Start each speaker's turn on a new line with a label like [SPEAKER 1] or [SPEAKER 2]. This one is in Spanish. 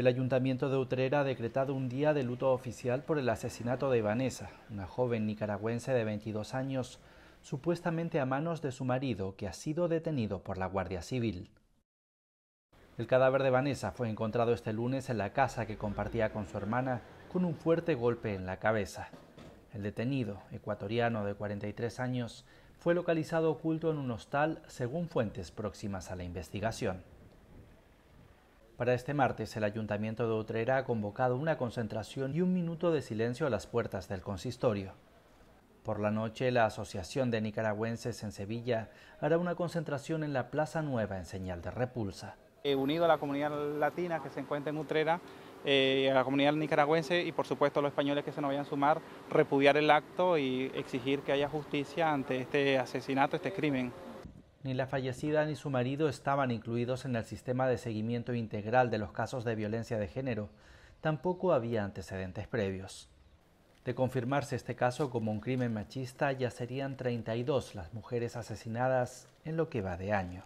[SPEAKER 1] El Ayuntamiento de Utrera ha decretado un día de luto oficial por el asesinato de Vanessa, una joven nicaragüense de 22 años, supuestamente a manos de su marido, que ha sido detenido por la Guardia Civil. El cadáver de Vanessa fue encontrado este lunes en la casa que compartía con su hermana, con un fuerte golpe en la cabeza. El detenido, ecuatoriano de 43 años, fue localizado oculto en un hostal, según fuentes próximas a la investigación. Para este martes, el Ayuntamiento de Utrera ha convocado una concentración y un minuto de silencio a las puertas del consistorio. Por la noche, la Asociación de Nicaragüenses en Sevilla hará una concentración en la Plaza Nueva en señal de repulsa.
[SPEAKER 2] He eh, unido a la comunidad latina que se encuentra en Utrera, eh, a la comunidad nicaragüense y por supuesto a los españoles que se nos vayan a sumar, repudiar el acto y exigir que haya justicia ante este asesinato, este crimen.
[SPEAKER 1] Ni la fallecida ni su marido estaban incluidos en el sistema de seguimiento integral de los casos de violencia de género. Tampoco había antecedentes previos. De confirmarse este caso como un crimen machista, ya serían 32 las mujeres asesinadas en lo que va de año.